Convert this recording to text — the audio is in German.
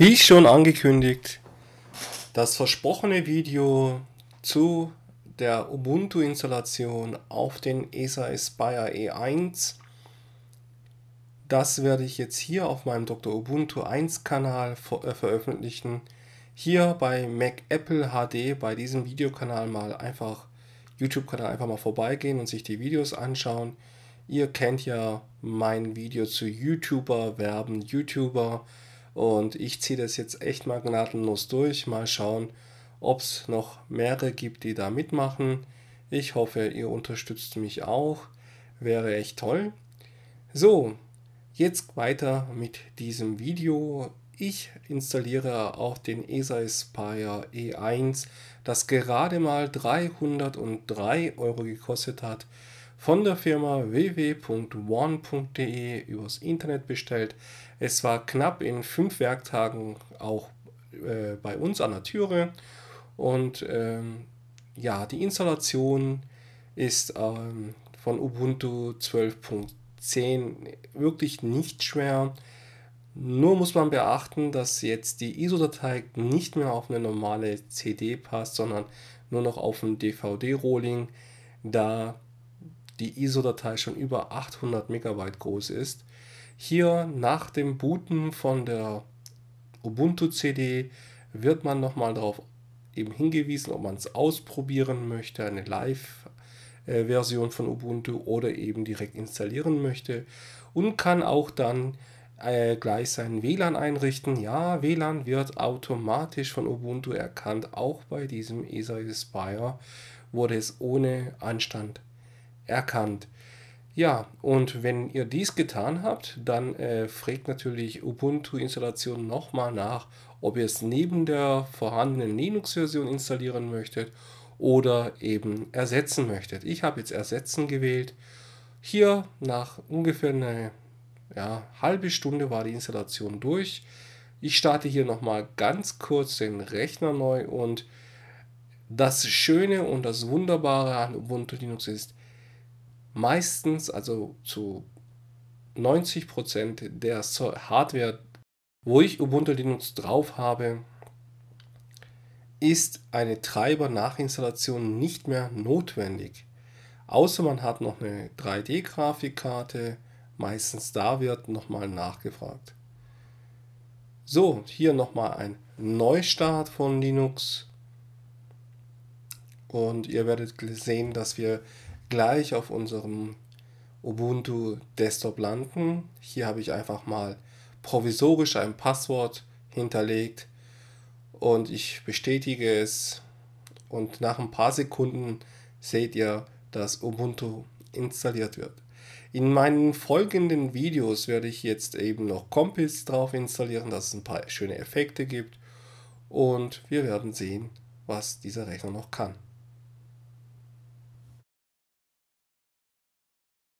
Wie schon angekündigt, das versprochene Video zu der Ubuntu-Installation auf den ESA Aspire E1, das werde ich jetzt hier auf meinem Dr. Ubuntu 1-Kanal ver äh, veröffentlichen. Hier bei Mac Apple HD, bei diesem Videokanal mal einfach, YouTube-Kanal einfach mal vorbeigehen und sich die Videos anschauen. Ihr kennt ja mein Video zu YouTuber, Werben, YouTuber. Und ich ziehe das jetzt echt mal gnadenlos durch. Mal schauen, ob es noch mehrere gibt, die da mitmachen. Ich hoffe, ihr unterstützt mich auch. Wäre echt toll. So, jetzt weiter mit diesem Video. Ich installiere auch den ESA Aspire E1, das gerade mal 303 Euro gekostet hat von der Firma www.one.de übers Internet bestellt. Es war knapp in fünf Werktagen auch äh, bei uns an der Türe. Und ähm, ja, die Installation ist ähm, von Ubuntu 12.10 wirklich nicht schwer. Nur muss man beachten, dass jetzt die ISO-Datei nicht mehr auf eine normale CD passt, sondern nur noch auf ein DVD-Rolling. Da die ISO-Datei schon über 800 Megabyte groß ist, hier nach dem Booten von der Ubuntu-CD wird man nochmal darauf eben hingewiesen, ob man es ausprobieren möchte, eine Live-Version von Ubuntu oder eben direkt installieren möchte und kann auch dann äh, gleich sein WLAN einrichten. Ja, WLAN wird automatisch von Ubuntu erkannt, auch bei diesem ESA Aspire wurde es ohne Anstand erkannt. Ja, und wenn ihr dies getan habt, dann äh, fragt natürlich Ubuntu-Installation nochmal nach, ob ihr es neben der vorhandenen Linux-Version installieren möchtet oder eben ersetzen möchtet. Ich habe jetzt ersetzen gewählt. Hier nach ungefähr einer ja, halbe Stunde war die Installation durch. Ich starte hier nochmal ganz kurz den Rechner neu und das Schöne und das Wunderbare an Ubuntu Linux ist, meistens, also zu 90% der Hardware, wo ich Ubuntu Linux drauf habe, ist eine Treiber-Nachinstallation nicht mehr notwendig. Außer man hat noch eine 3D-Grafikkarte, meistens da wird nochmal nachgefragt. So, hier nochmal ein Neustart von Linux. Und ihr werdet sehen, dass wir gleich auf unserem Ubuntu Desktop landen. Hier habe ich einfach mal provisorisch ein Passwort hinterlegt und ich bestätige es und nach ein paar Sekunden seht ihr, dass Ubuntu installiert wird. In meinen folgenden Videos werde ich jetzt eben noch Compis drauf installieren, dass es ein paar schöne Effekte gibt und wir werden sehen, was dieser Rechner noch kann.